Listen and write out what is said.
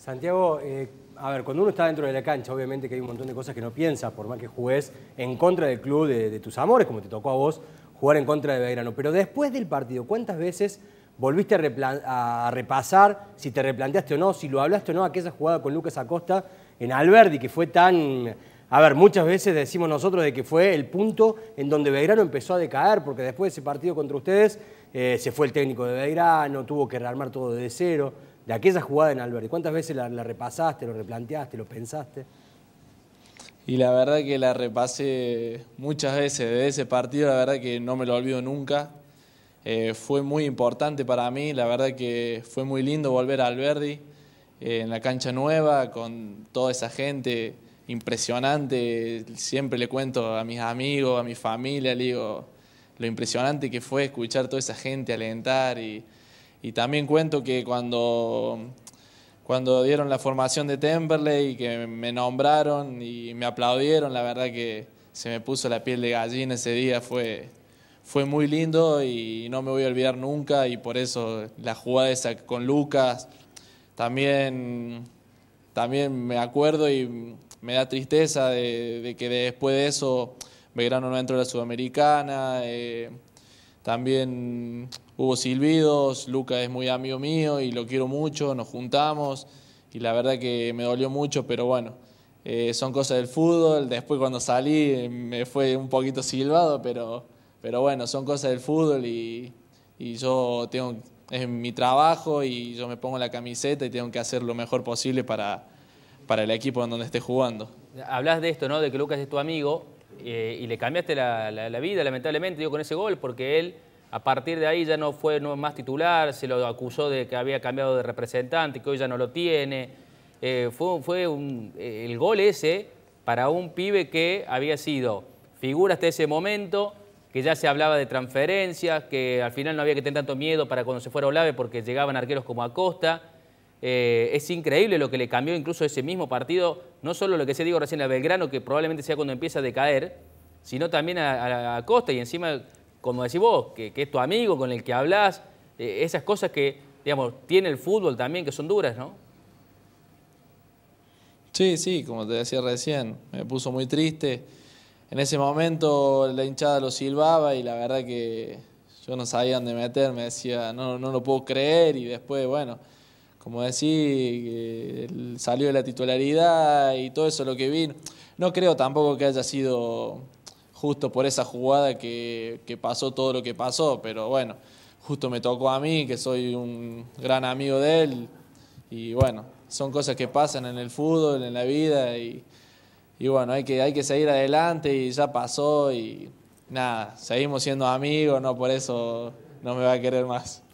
Santiago, eh, a ver, cuando uno está dentro de la cancha, obviamente que hay un montón de cosas que no piensas, por más que jugues en contra del club de, tus amores, como te tocó a vos jugar en contra de Belgrano. Pero después del partido, ¿cuántas veces volviste a, repasar si te replanteaste o no, si lo hablaste o no, aquella jugada con Lucas Acosta en Alberdi, que fue tan... A ver, muchas veces decimos nosotros de que fue el punto en donde Belgrano empezó a decaer, porque después de ese partido contra ustedes eh, se fue el técnico de Belgrano, tuvo que rearmar todo de cero de aquella jugada en Alberti? ¿Cuántas veces la, repasaste, lo replanteaste, lo pensaste? Y la verdad que la repasé muchas veces. De ese partido, la verdad que no me lo olvido nunca. Eh, fue muy importante para mí, la verdad que fue muy lindo volver a Alberdi eh, en la cancha nueva, con toda esa gente impresionante. Siempre le cuento a mis amigos, a mi familia, digo lo impresionante que fue escuchar toda esa gente alentar y y también cuento que cuando, cuando dieron la formación de Temperley y que me nombraron y me aplaudieron, la verdad que se me puso la piel de gallina ese día, fue, fue muy lindo y no me voy a olvidar nunca y por eso la jugada esa con Lucas, también, también me acuerdo y me da tristeza de, que después de eso Belgrano no entró a la Sudamericana. Eh, también hubo silbidos, Lucas es muy amigo mío y lo quiero mucho, nos juntamos y la verdad que me dolió mucho, pero bueno, eh, son cosas del fútbol. Después cuando salí eh, me fue un poquito silbado, pero, pero bueno, son cosas del fútbol y, yo tengo, es mi trabajo y yo me pongo la camiseta y tengo que hacer lo mejor posible para, para el equipo en donde esté jugando. Hablas de esto, ¿no? De que Lucas es tu amigo. Eh, y le cambiaste la, vida, lamentablemente, con ese gol, porque él a partir de ahí ya no fue más titular, se lo acusó de que había cambiado de representante, que hoy ya no lo tiene. Eh, fue eh, el gol ese para un pibe que había sido figura hasta ese momento, que ya se hablaba de transferencias, que al final no había que tener tanto miedo para cuando se fuera Olave porque llegaban arqueros como Acosta eh, es increíble lo que le cambió incluso ese mismo partido, no solo lo que se digo recién a Belgrano, que probablemente sea cuando empieza a decaer, sino también a, Acosta Costa y encima, como decís vos, que, es tu amigo con el que hablas, eh, esas cosas que, digamos, tiene el fútbol también, que son duras, ¿no? Sí, sí, como te decía recién, me puso muy triste. En ese momento la hinchada lo silbaba y la verdad que yo no sabía dónde meterme, decía, no, no lo puedo creer y después, bueno como decir, salió de la titularidad y todo eso lo que vi. No creo tampoco que haya sido justo por esa jugada que, pasó todo lo que pasó, pero bueno, justo me tocó a mí, que soy un gran amigo de él, y bueno, son cosas que pasan en el fútbol, en la vida, y, y bueno, hay que, hay que seguir adelante y ya pasó y nada, seguimos siendo amigos, no por eso no me va a querer más.